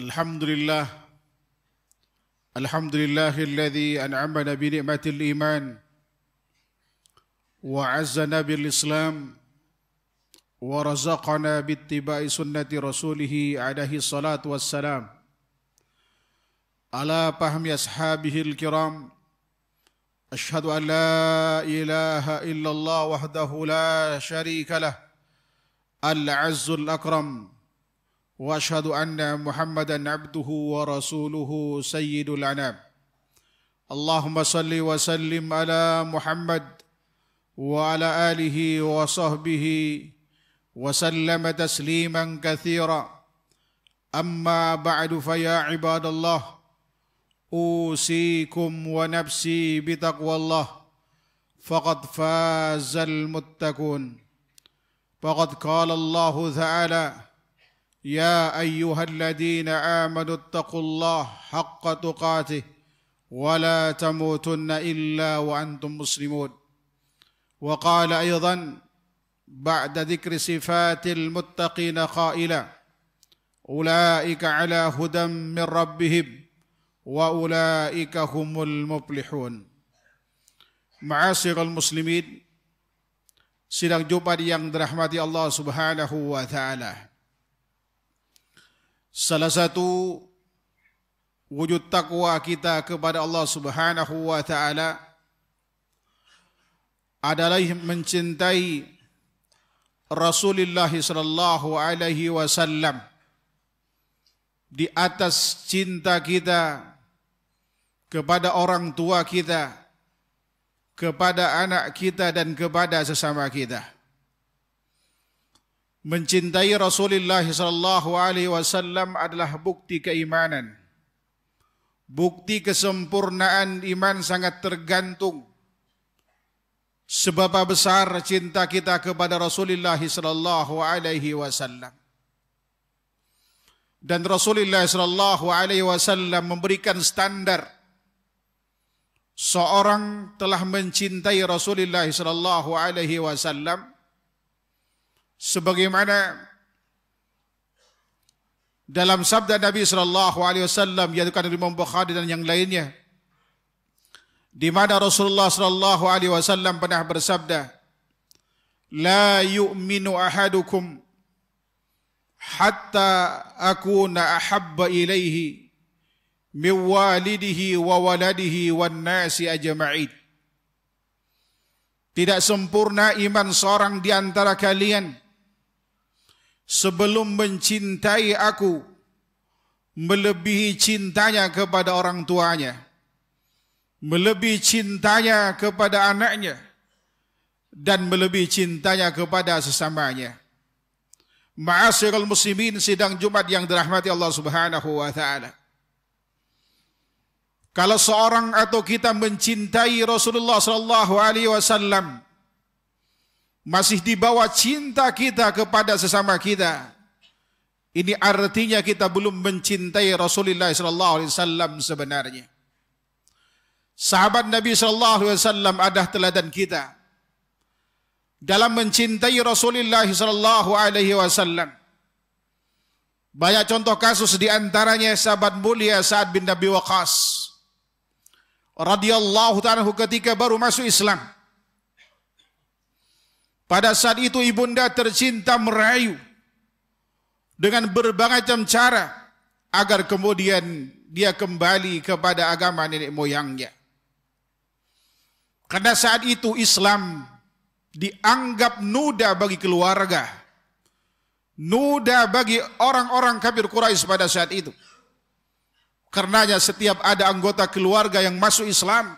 الحمد لله الحمد لله الذي أنعمنا بنعمة الإيمان وعزنا بالإسلام ورزقنا باتباع سنة رسوله عليه الصلاة والسلام على فهم أصحابه الكرام أشهد أن لا إله إلا الله وحده لا شريك له العز الأكرم واشهد ان محمدا عبده ورسوله سيد الانام اللهم صل وسلم على محمد وعلى اله وصحبه وسلم تسليما كثيرا اما بعد فيا عباد الله اوصيكم ونفسي بتقوى الله فقد فاز المتقون فقد قال الله تعالى يا ايها الذين امنوا اتقوا الله حق تقاته ولا تموتن الا وانتم مسلمون وقال ايضا بعد ذكر صفات المتقين قائلا اولئك على هدى من ربهم واولئك هم المفلحون معاشر المسلمين سيدنا Jumat yang dirahmati Allah Subhanahu wa taala Salah satu wujud takwa kita kepada Allah Subhanahu wa taala adalah mencintai Rasulullah sallallahu alaihi wasallam di atas cinta kita kepada orang tua kita kepada anak kita dan kepada sesama kita. Mencintai Rasulullah sallallahu alaihi wasallam adalah bukti keimanan. Bukti kesempurnaan iman sangat tergantung sebab besar cinta kita kepada Rasulullah sallallahu alaihi wasallam. Dan Rasulullah sallallahu alaihi wasallam memberikan standar seorang telah mencintai Rasulullah sallallahu alaihi wasallam sebagaimana dalam sabda Nabi sallallahu alaihi wasallam yang dikutip Imam Bukhari dan yang lainnya di mana Rasulullah sallallahu alaihi wasallam pernah bersabda la yu'minu ahadukum hatta akuna ahabba ilaihi min walidihi wa waladihi wan nasi ajma'in tidak sempurna iman seorang di antara kalian sebelum mencintai aku melebihi cintanya kepada orang tuanya melebihi cintanya kepada anaknya dan melebihi cintanya kepada sesamanya ma'asyiral muslimin sidang Jumat yang dirahmati Allah Subhanahu wa taala kalau seorang atau kita mencintai Rasulullah sallallahu alaihi wasallam masih dibawa cinta kita kepada sesama kita. Ini artinya kita belum mencintai Rasulullah sallallahu alaihi wasallam sebenarnya. Sahabat Nabi sallallahu alaihi wasallam adalah teladan kita dalam mencintai Rasulullah sallallahu alaihi wasallam. Banyak contoh kasus di antaranya sahabat mulia Sa'ad bin Abi Waqqas radhiyallahu taala ketika baru masuk Islam. Pada saat itu ibunda tercinta merayu dengan berbagai macam cara agar kemudian dia kembali kepada agama nenek moyangnya. Karena saat itu Islam dianggap nuda bagi keluarga, nuda bagi orang-orang kafir Quraisy pada saat itu. Karenanya setiap ada anggota keluarga yang masuk Islam,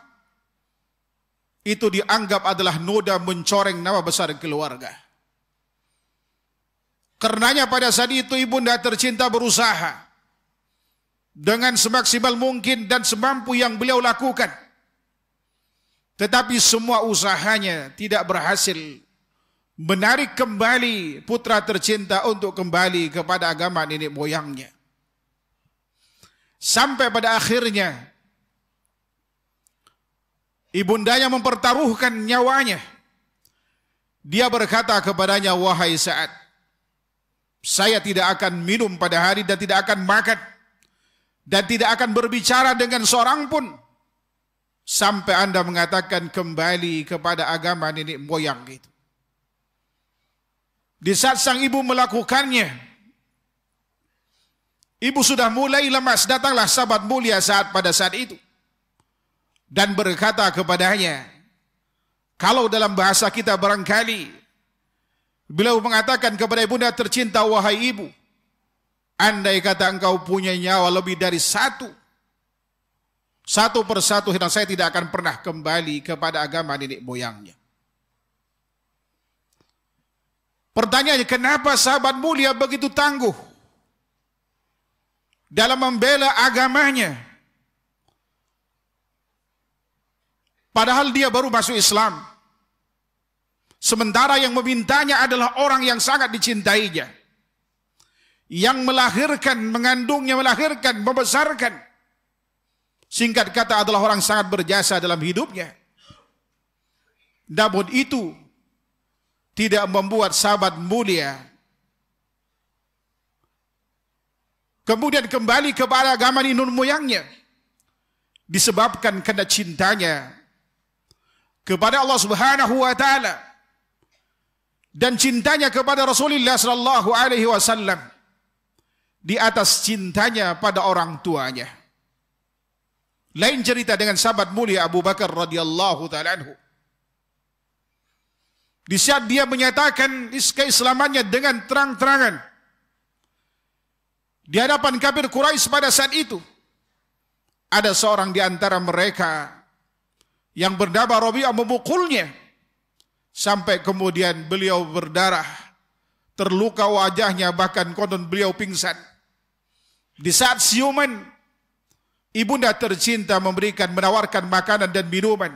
itu dianggap adalah noda mencoreng nama besar keluarga. Karenanya pada saat itu ibunda tercinta berusaha dengan semaksimal mungkin dan semampu yang beliau lakukan. Tetapi semua usahanya tidak berhasil menarik kembali putra tercinta untuk kembali kepada agama nenek moyangnya. Sampai pada akhirnya ibundanya mempertaruhkan nyawanya. Dia berkata kepadanya, wahai saat saya tidak akan minum pada hari dan tidak akan makan dan tidak akan berbicara dengan seorang pun sampai anda mengatakan kembali kepada agama nenek moyang itu. Di saat sang ibu melakukannya, ibu sudah mulai lemas. Datanglah sahabat mulia saat pada saat itu dan berkata kepadanya, kalau dalam bahasa kita barangkali, beliau mengatakan kepada ibunda tercinta, wahai ibu, andai kata engkau punya nyawa lebih dari satu, satu persatu hilang saya tidak akan pernah kembali kepada agama nenek moyangnya. Pertanyaannya, kenapa sahabat mulia begitu tangguh dalam membela agamanya? Padahal dia baru masuk Islam. Sementara yang memintanya adalah orang yang sangat dicintainya. Yang melahirkan, mengandungnya melahirkan, membesarkan. Singkat kata adalah orang sangat berjasa dalam hidupnya. Namun itu tidak membuat sahabat mulia. Kemudian kembali kepada agama di nun moyangnya. Disebabkan karena cintanya kepada Allah Subhanahu wa taala dan cintanya kepada Rasulullah sallallahu alaihi wasallam di atas cintanya pada orang tuanya. Lain cerita dengan sahabat mulia Abu Bakar radhiyallahu taala anhu. Di saat dia menyatakan keislamannya dengan terang-terangan di hadapan kafir Quraisy pada saat itu ada seorang di antara mereka yang bernama Robi'ah memukulnya sampai kemudian beliau berdarah terluka wajahnya bahkan konon beliau pingsan di saat siuman ibunda tercinta memberikan menawarkan makanan dan minuman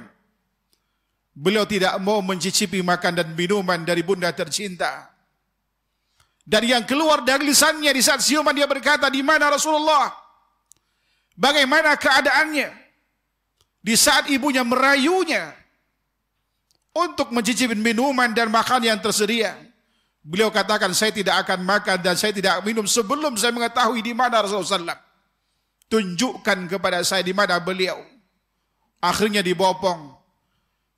beliau tidak mau mencicipi makan dan minuman dari bunda tercinta dan yang keluar dari lisannya di saat siuman dia berkata di mana Rasulullah bagaimana keadaannya di saat ibunya merayunya untuk mencicipi minuman dan makan yang tersedia. Beliau katakan, saya tidak akan makan dan saya tidak minum sebelum saya mengetahui di mana Rasulullah SAW. Tunjukkan kepada saya di mana beliau. Akhirnya dibopong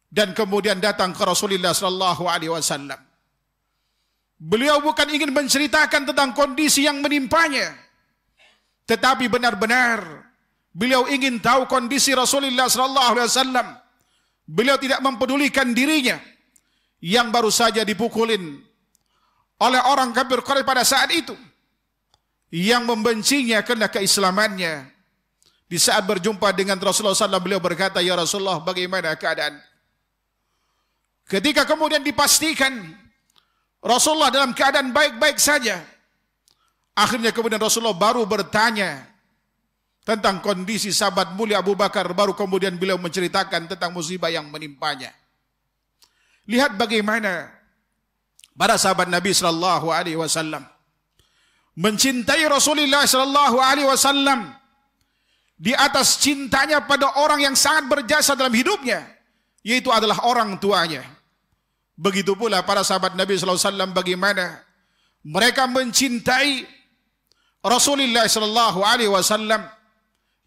dan kemudian datang ke Rasulullah sallallahu alaihi wasallam. Beliau bukan ingin menceritakan tentang kondisi yang menimpanya, tetapi benar-benar Beliau ingin tahu kondisi Rasulullah sallallahu alaihi wasallam. Beliau tidak mempedulikan dirinya yang baru saja dipukulin oleh orang kafir Quraisy pada saat itu yang membencinya karena keislamannya. Di saat berjumpa dengan Rasulullah SAW beliau berkata, Ya Rasulullah bagaimana keadaan? Ketika kemudian dipastikan Rasulullah dalam keadaan baik-baik saja. Akhirnya kemudian Rasulullah baru bertanya, tentang kondisi sahabat mulia Abu Bakar baru kemudian beliau menceritakan tentang musibah yang menimpanya. Lihat bagaimana para sahabat Nabi sallallahu alaihi wasallam mencintai Rasulullah sallallahu alaihi wasallam di atas cintanya pada orang yang sangat berjasa dalam hidupnya yaitu adalah orang tuanya. Begitu pula para sahabat Nabi sallallahu alaihi wasallam bagaimana mereka mencintai Rasulullah sallallahu alaihi wasallam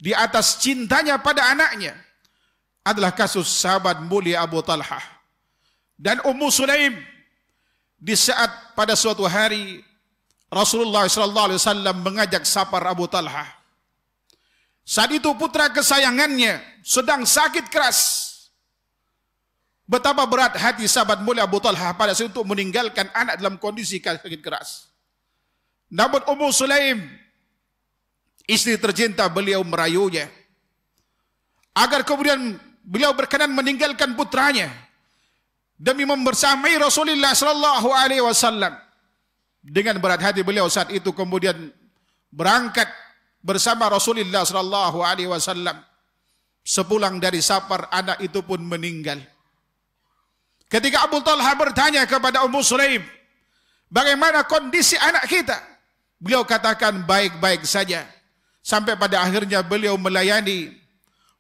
di atas cintanya pada anaknya adalah kasus sahabat mulia Abu Talha dan Ummu Sulaim di saat pada suatu hari Rasulullah sallallahu alaihi wasallam mengajak safar Abu Talha. Saat itu putra kesayangannya sedang sakit keras. Betapa berat hati sahabat mulia Abu Talha pada saat itu meninggalkan anak dalam kondisi sakit keras. Namun Ummu Sulaim Istri tercinta beliau merayunya. Agar kemudian beliau berkenan meninggalkan putranya demi membersamai Rasulullah sallallahu alaihi wasallam. Dengan berat hati beliau saat itu kemudian berangkat bersama Rasulullah sallallahu alaihi wasallam. Sepulang dari safar anak itu pun meninggal. Ketika Abu Talha bertanya kepada Ummu Sulaim, "Bagaimana kondisi anak kita?" Beliau katakan baik-baik saja. Sampai pada akhirnya beliau melayani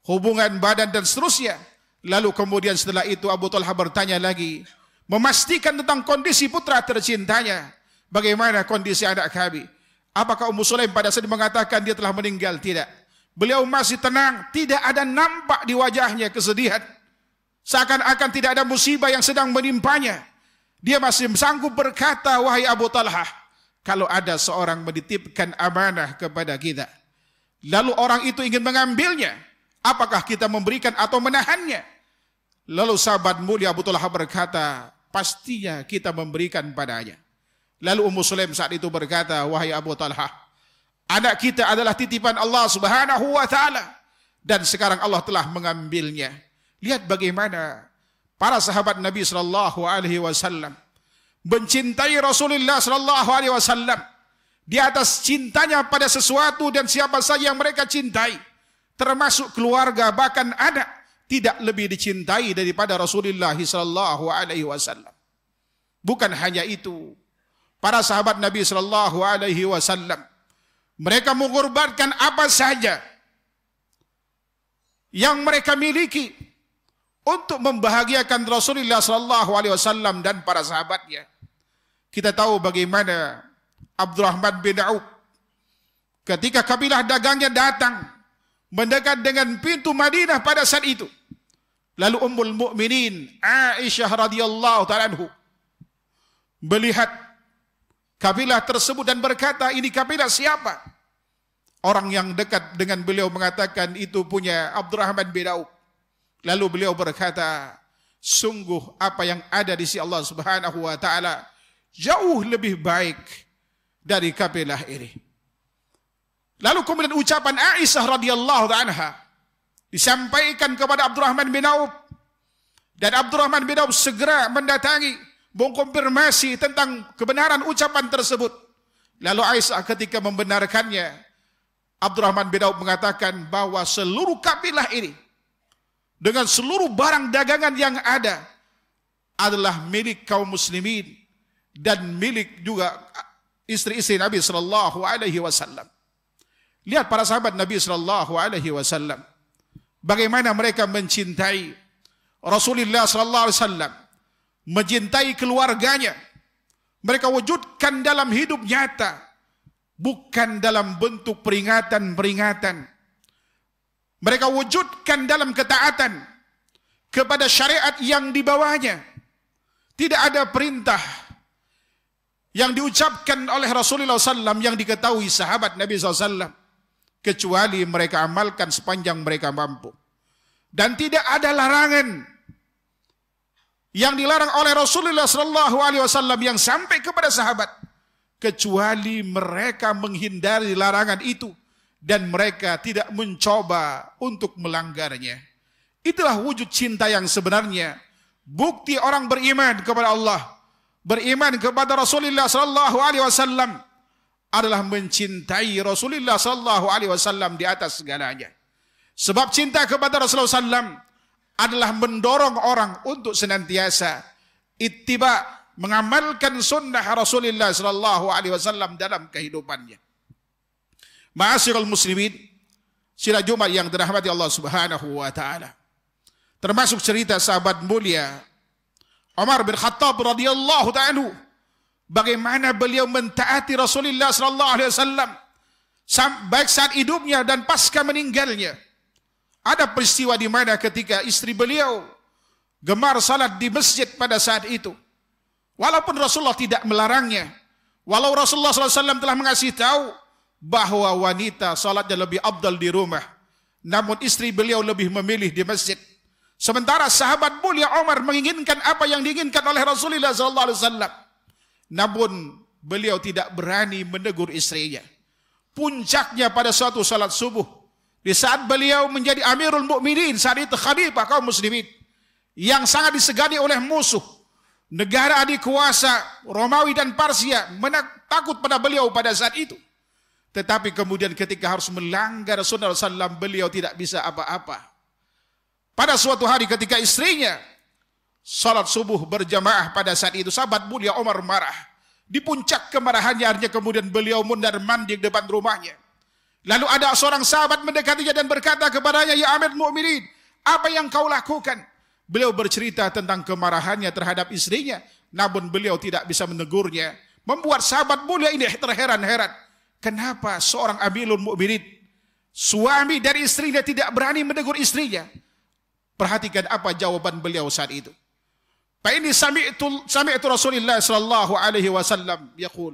hubungan badan dan seterusnya. Lalu kemudian setelah itu Abu Talha bertanya lagi. Memastikan tentang kondisi putra tercintanya. Bagaimana kondisi anak kami? Apakah Ummu Sulaim pada saat mengatakan dia telah meninggal? Tidak. Beliau masih tenang. Tidak ada nampak di wajahnya kesedihan. Seakan-akan tidak ada musibah yang sedang menimpanya. Dia masih sanggup berkata, wahai Abu Talha, kalau ada seorang menitipkan amanah kepada kita, Lalu orang itu ingin mengambilnya. Apakah kita memberikan atau menahannya? Lalu sahabat mulia Abu Talha berkata, pastinya kita memberikan padanya. Lalu Ummu Sulaim saat itu berkata, wahai Abu Talha, anak kita adalah titipan Allah subhanahu wa ta'ala. Dan sekarang Allah telah mengambilnya. Lihat bagaimana para sahabat Nabi sallallahu alaihi wasallam mencintai Rasulullah sallallahu alaihi wasallam di atas cintanya pada sesuatu dan siapa saja yang mereka cintai termasuk keluarga bahkan anak tidak lebih dicintai daripada Rasulullah sallallahu alaihi wasallam. Bukan hanya itu. Para sahabat Nabi sallallahu alaihi wasallam mereka mengorbankan apa saja yang mereka miliki untuk membahagiakan Rasulullah sallallahu alaihi wasallam dan para sahabatnya. Kita tahu bagaimana Abdul Rahman bin Auf. Ketika kabilah dagangnya datang mendekat dengan pintu Madinah pada saat itu. Lalu Ummul Mukminin Aisyah radhiyallahu taala anhu melihat kabilah tersebut dan berkata, "Ini kabilah siapa?" Orang yang dekat dengan beliau mengatakan itu punya Abdul Rahman bin Auf. Lalu beliau berkata, "Sungguh apa yang ada di sisi Allah Subhanahu wa taala jauh lebih baik dari kabilah ini. Lalu kemudian ucapan Aisyah radhiyallahu anha disampaikan kepada Abdurrahman bin Auf dan Abdurrahman bin Auf segera mendatangi mengkonfirmasi tentang kebenaran ucapan tersebut. Lalu Aisyah ketika membenarkannya, Abdurrahman bin Auf mengatakan bahwa seluruh kabilah ini dengan seluruh barang dagangan yang ada adalah milik kaum muslimin dan milik juga istri-istri Nabi Shallallahu Alaihi Wasallam. Lihat para sahabat Nabi Shallallahu Alaihi Wasallam, bagaimana mereka mencintai Rasulullah Shallallahu Alaihi Wasallam, mencintai keluarganya. Mereka wujudkan dalam hidup nyata, bukan dalam bentuk peringatan-peringatan. Mereka wujudkan dalam ketaatan kepada syariat yang dibawanya. Tidak ada perintah yang diucapkan oleh Rasulullah SAW yang diketahui sahabat Nabi SAW kecuali mereka amalkan sepanjang mereka mampu dan tidak ada larangan yang dilarang oleh Rasulullah Sallallahu Alaihi Wasallam yang sampai kepada sahabat kecuali mereka menghindari larangan itu dan mereka tidak mencoba untuk melanggarnya itulah wujud cinta yang sebenarnya bukti orang beriman kepada Allah beriman kepada Rasulullah sallallahu alaihi wasallam adalah mencintai Rasulullah sallallahu alaihi wasallam di atas segalanya. Sebab cinta kepada Rasulullah sallam adalah mendorong orang untuk senantiasa ittiba mengamalkan sunnah Rasulullah sallallahu alaihi wasallam dalam kehidupannya. Ma'asyiral muslimin, sila Jumat yang dirahmati Allah Subhanahu wa taala. Termasuk cerita sahabat mulia Umar bin Khattab radhiyallahu taala bagaimana beliau mentaati Rasulullah sallallahu alaihi wasallam baik saat hidupnya dan pasca meninggalnya. Ada peristiwa di mana ketika istri beliau gemar salat di masjid pada saat itu. Walaupun Rasulullah tidak melarangnya, walau Rasulullah SAW telah mengasih tahu bahwa wanita salatnya lebih abdal di rumah, namun istri beliau lebih memilih di masjid. Sementara sahabat mulia Umar menginginkan apa yang diinginkan oleh Rasulullah sallallahu alaihi Namun beliau tidak berani menegur istrinya. Puncaknya pada suatu salat subuh di saat beliau menjadi Amirul Mukminin saat itu khalifah kaum muslimin yang sangat disegani oleh musuh. Negara adik kuasa Romawi dan Persia takut pada beliau pada saat itu. Tetapi kemudian ketika harus melanggar sunnah Rasulullah beliau tidak bisa apa-apa pada suatu hari ketika istrinya salat subuh berjamaah pada saat itu sahabat mulia Umar marah. Di puncak kemarahannya akhirnya kemudian beliau mundar mandir depan rumahnya. Lalu ada seorang sahabat mendekatinya dan berkata kepadanya, "Ya Amir Mu'minin, apa yang kau lakukan?" Beliau bercerita tentang kemarahannya terhadap istrinya, namun beliau tidak bisa menegurnya. Membuat sahabat mulia ini terheran-heran. Kenapa seorang Amirul Mu'minin suami dari istrinya tidak berani menegur istrinya? Perhatikan apa jawaban beliau saat itu. Fa ini sami'tu sami'tu Rasulullah sallallahu alaihi wasallam yaqul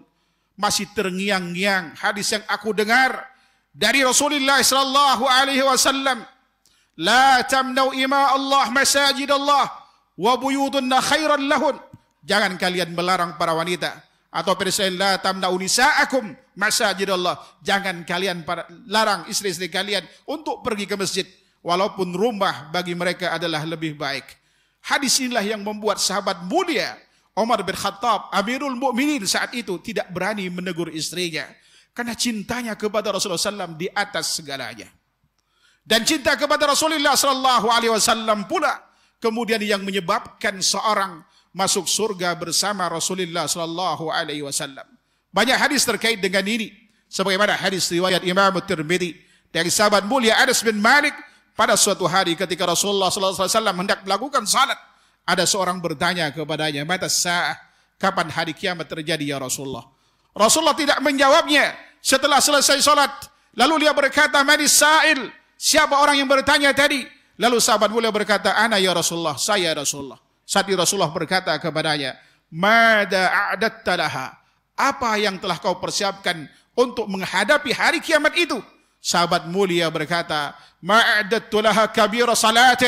masih terngiang-ngiang hadis yang aku dengar dari Rasulullah sallallahu alaihi wasallam la tamnau ima Allah masajid Allah wa buyudunna khairan lahun jangan kalian melarang para wanita atau persen la tamnau nisaakum masajid Allah jangan kalian para, larang istri-istri kalian untuk pergi ke masjid walaupun rumah bagi mereka adalah lebih baik. Hadis inilah yang membuat sahabat mulia Omar bin Khattab, Amirul Mukminin saat itu tidak berani menegur istrinya karena cintanya kepada Rasulullah SAW di atas segalanya. Dan cinta kepada Rasulullah Sallallahu Alaihi Wasallam pula kemudian yang menyebabkan seorang masuk surga bersama Rasulullah Sallallahu Alaihi Wasallam. Banyak hadis terkait dengan ini. Sebagaimana hadis riwayat Imam Tirmidzi dari sahabat mulia Anas bin Malik pada suatu hari ketika Rasulullah SAW hendak melakukan salat, ada seorang bertanya kepadanya, "Mata sah, Kapan hari kiamat terjadi ya Rasulullah?" Rasulullah tidak menjawabnya. Setelah selesai salat, lalu dia berkata, "Manis sa'il?" Siapa orang yang bertanya tadi? Lalu sahabat mulia berkata, "Ana ya Rasulullah, saya ya Rasulullah." Saat Rasulullah berkata kepadanya, "Mada adat tadaha. Apa yang telah kau persiapkan untuk menghadapi hari kiamat itu? Sahabat mulia berkata, ما أعددت لها كبير صلاة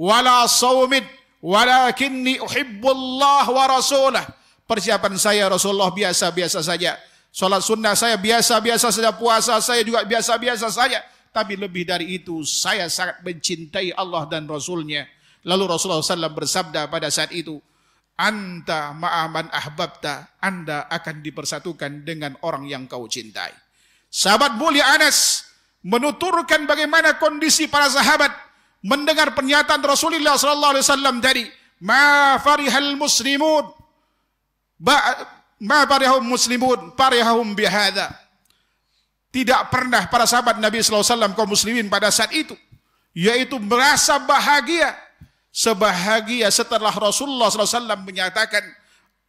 ولا صوم walakinni أحب الله ورسوله. Persiapan saya Rasulullah biasa-biasa saja. Salat sunnah saya biasa-biasa saja, puasa saya juga biasa-biasa saja. Tapi lebih dari itu, saya sangat mencintai Allah dan Rasulnya. Lalu Rasulullah SAW bersabda pada saat itu, Anta ma'aman ahbabta, Anda akan dipersatukan dengan orang yang kau cintai. Sahabat mulia Anas menuturkan bagaimana kondisi para sahabat mendengar pernyataan Rasulullah sallallahu alaihi wasallam tadi, "Ma farihal muslimun ba ma farihum muslimun farihum bihadza." Tidak pernah para sahabat Nabi sallallahu alaihi wasallam kaum muslimin pada saat itu yaitu merasa bahagia sebahagia setelah Rasulullah SAW menyatakan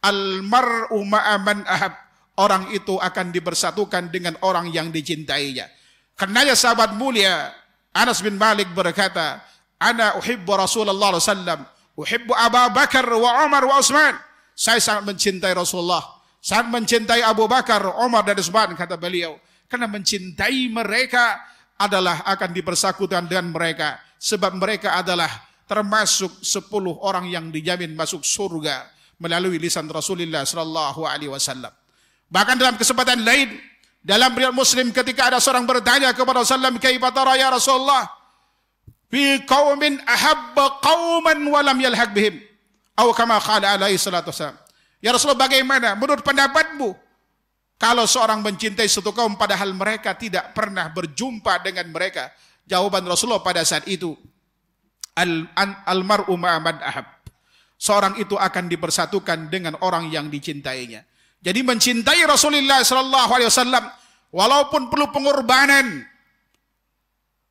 almaru ma'aman ahab orang itu akan dibersatukan dengan orang yang dicintainya Karenanya sahabat mulia Anas bin Malik berkata, "Ana uhibbu Rasulullah sallam, uhibbu Abu Bakar wa Umar wa Utsman." Saya sangat mencintai Rasulullah, sangat mencintai Abu Bakar, Umar dan Utsman kata beliau, karena mencintai mereka adalah akan dipersatukan dengan mereka sebab mereka adalah termasuk 10 orang yang dijamin masuk surga melalui lisan Rasulullah sallallahu alaihi wasallam. Bahkan dalam kesempatan lain dalam riwayat Muslim ketika ada seorang bertanya kepada Rasulullah kaifatara ya Rasulullah fi qaumin ahabba qauman wa lam yalhaq bihim atau kama qala alaihi salatu wasallam. Ya Rasulullah bagaimana menurut pendapatmu kalau seorang mencintai satu kaum padahal mereka tidak pernah berjumpa dengan mereka? Jawaban Rasulullah pada saat itu al, an, al mar'u ma'amad ahab. Seorang itu akan dipersatukan dengan orang yang dicintainya. Jadi mencintai Rasulullah sallallahu alaihi wasallam walaupun perlu pengorbanan,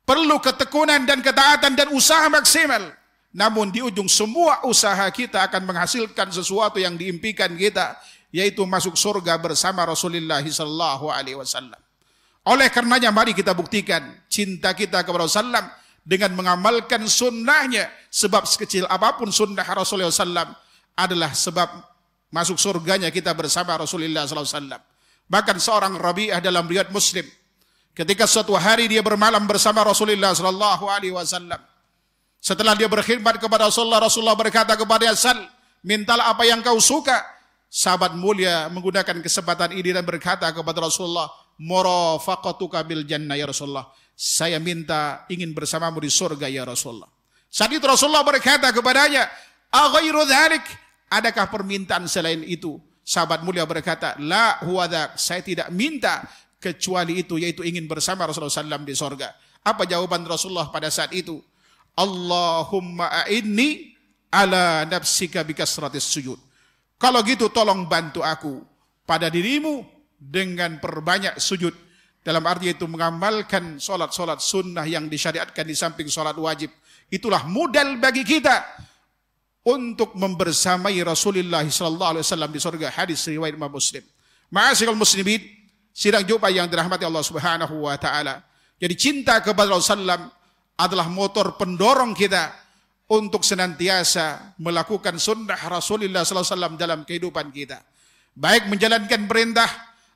perlu ketekunan dan ketaatan dan usaha maksimal. Namun di ujung semua usaha kita akan menghasilkan sesuatu yang diimpikan kita yaitu masuk surga bersama Rasulullah sallallahu alaihi wasallam. Oleh karenanya mari kita buktikan cinta kita kepada Rasulullah dengan mengamalkan sunnahnya sebab sekecil apapun sunnah Rasulullah SAW adalah sebab Masuk surganya kita bersama Rasulullah SAW. Bahkan seorang Rabi'ah dalam riwayat Muslim. Ketika suatu hari dia bermalam bersama Rasulullah Sallallahu Alaihi Wasallam. Setelah dia berkhidmat kepada Rasulullah, Rasulullah berkata kepada Hasan, mintalah apa yang kau suka. Sahabat mulia menggunakan kesempatan ini dan berkata kepada Rasulullah, murafaqatuka bil jannah ya Rasulullah. Saya minta ingin bersamamu di surga ya Rasulullah. Saat itu Rasulullah berkata kepadanya, "Aghairu dzalik Adakah permintaan selain itu? Sahabat mulia berkata, La huwadak, saya tidak minta kecuali itu, yaitu ingin bersama Rasulullah SAW di sorga. Apa jawaban Rasulullah pada saat itu? Allahumma a'inni ala nafsika bikasratis sujud. Kalau gitu tolong bantu aku pada dirimu dengan perbanyak sujud. Dalam arti itu mengamalkan solat-solat sunnah yang disyariatkan di samping solat wajib. Itulah modal bagi kita untuk membersamai Rasulullah sallallahu alaihi wasallam di surga hadis riwayat Imam Muslim. Ma'asyiral muslimin, sidang jumpa yang dirahmati Allah Subhanahu wa taala. Jadi cinta kepada Rasulullah adalah motor pendorong kita untuk senantiasa melakukan sunnah Rasulullah sallallahu dalam kehidupan kita. Baik menjalankan perintah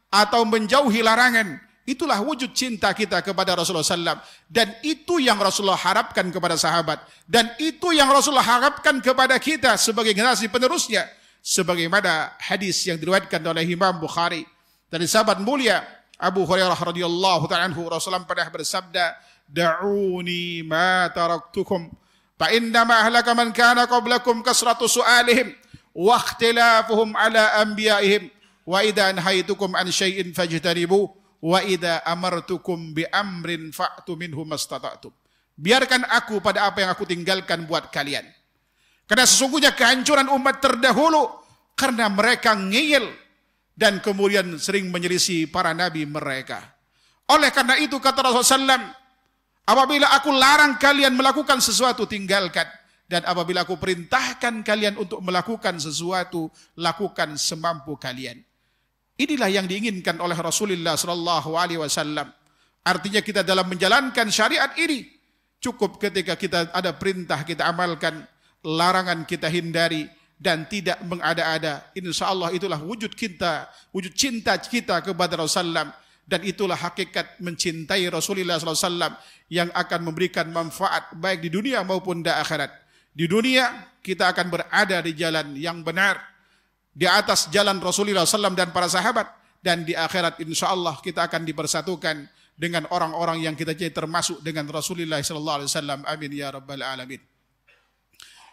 atau menjauhi larangan Itulah wujud cinta kita kepada Rasulullah SAW. Dan itu yang Rasulullah harapkan kepada sahabat. Dan itu yang Rasulullah harapkan kepada kita sebagai generasi penerusnya. Sebagaimana hadis yang diriwayatkan oleh Imam Bukhari. Dari sahabat mulia Abu Hurairah radhiyallahu ta'ala anhu Rasulullah pernah bersabda, "Da'uni ma taraktukum fa innama ahlaka man kana qablakum kasratu su'alihim wa ikhtilafuhum ala anbiya'ihim wa idza anhaytukum an syai'in fajtanibuh." wa amar amartukum bi amrin fa'tu minhu mastata'tum. Biarkan aku pada apa yang aku tinggalkan buat kalian. Karena sesungguhnya kehancuran umat terdahulu karena mereka ngeyel dan kemudian sering menyelisi para nabi mereka. Oleh karena itu kata Rasulullah SAW, apabila aku larang kalian melakukan sesuatu tinggalkan dan apabila aku perintahkan kalian untuk melakukan sesuatu lakukan semampu kalian. Inilah yang diinginkan oleh Rasulullah SAW. alaihi wasallam. Artinya kita dalam menjalankan syariat ini cukup ketika kita ada perintah kita amalkan, larangan kita hindari dan tidak mengada-ada. Insya Allah itulah wujud kita, wujud cinta kita kepada Rasulullah dan itulah hakikat mencintai Rasulullah SAW yang akan memberikan manfaat baik di dunia maupun di akhirat. Di dunia kita akan berada di jalan yang benar di atas jalan Rasulullah SAW dan para sahabat dan di akhirat insya Allah kita akan dipersatukan dengan orang-orang yang kita cintai termasuk dengan Rasulullah SAW. Amin ya rabbal alamin.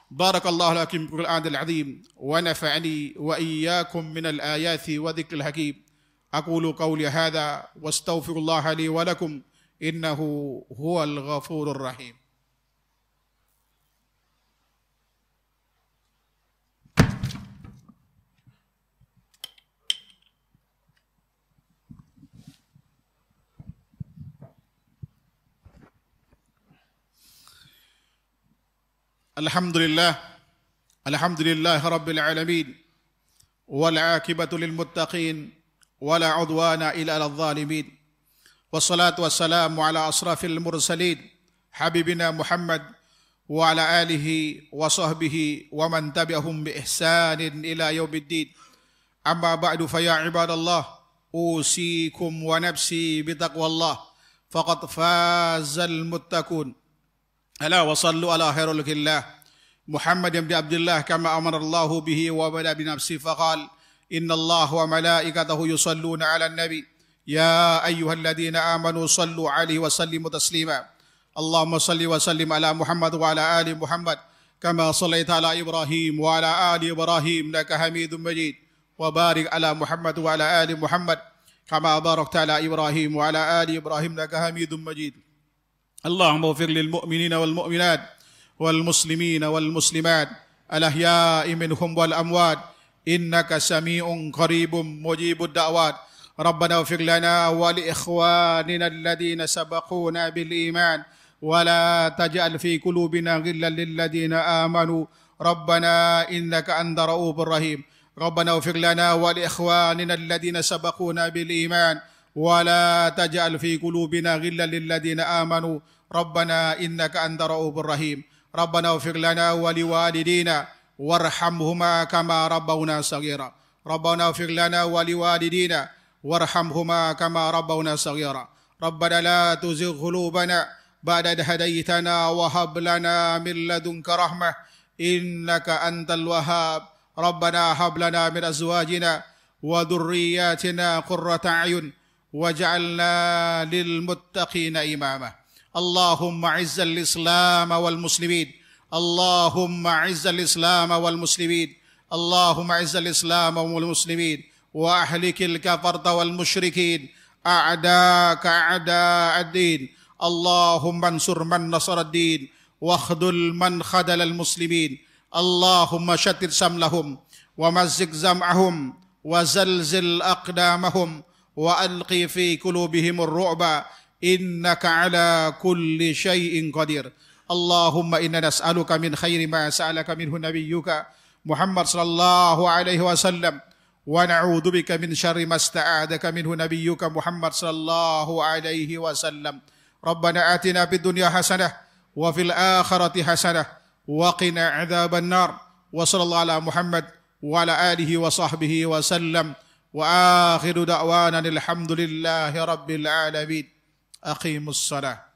Barakallahu lakum bil adil azim wa nafa'ani wa iyyakum min al ayat wa dhikril hakim. Aqulu qawli hadha wa astaghfirullah li wa lakum innahu huwal ghafurur rahim. الحمد لله الحمد لله رب العالمين والعاقبة للمتقين ولا عدوان إلا على الظالمين والصلاة والسلام على أشرف المرسلين حبيبنا محمد وعلى آله وصحبه ومن تبعهم بإحسان إلى يوم الدين أما بعد فيا عباد الله أوصيكم ونفسي بتقوى الله فقد فاز المتقون ألا وصلوا على خير الله محمد بن عبد الله كما أمر الله به وبدا بنفسه فقال إن الله وملائكته يصلون على النبي يا أيها الذين آمنوا صلوا عليه وسلموا تسليما اللهم صل وسلم على محمد وعلى آل محمد كما صليت على إبراهيم وعلى آل إبراهيم لك حميد مجيد وبارك على محمد وعلى آل محمد كما باركت على إبراهيم وعلى آل إبراهيم لك حميد مجيد اللهم اغفر للمؤمنين والمؤمنات والمسلمين والمسلمات الاحياء منهم والاموات انك سميع قريب مجيب الدعوات ربنا اغفر لنا ولاخواننا الذين سبقونا بالايمان ولا تجعل في قلوبنا غلا للذين امنوا ربنا انك انت رؤوف رحيم ربنا اغفر لنا ولاخواننا الذين سبقونا بالايمان ولا تجعل في قلوبنا غلا للذين امنوا ربنا انك انت رؤوف رحيم ربنا اغفر لنا ولوالدينا وارحمهما كما ربونا صغيرا ربنا اغفر لنا ولوالدينا وارحمهما كما ربونا صغيرا ربنا لا تزغ قلوبنا بعد إذ هديتنا وهب لنا من لدنك رحمة إنك أنت الوهاب ربنا هب لنا من أزواجنا وذرياتنا قرة أعين واجعلنا للمتقين اماما اللهم اعز الاسلام والمسلمين اللهم اعز الاسلام والمسلمين اللهم اعز الاسلام والمسلمين واهلك الكفره والمشركين اعداك اعداء الدين اللهم انصر من نصر الدين واخذل من خذل المسلمين اللهم شتت سملهم ومزق زمعهم وزلزل اقدامهم والقي في قلوبهم الرعب انك على كل شيء قدير اللهم انا نسالك من خير ما سالك منه نبيك محمد صلى الله عليه وسلم ونعوذ بك من شر ما استعاذك منه نبيك محمد صلى الله عليه وسلم ربنا آتنا في الدنيا حسنة وفي الآخرة حسنة وقنا عذاب النار وصلى الله على محمد وعلى آله وصحبه وسلم واخر دعوانا الحمد لله رب العالمين اقيموا الصلاه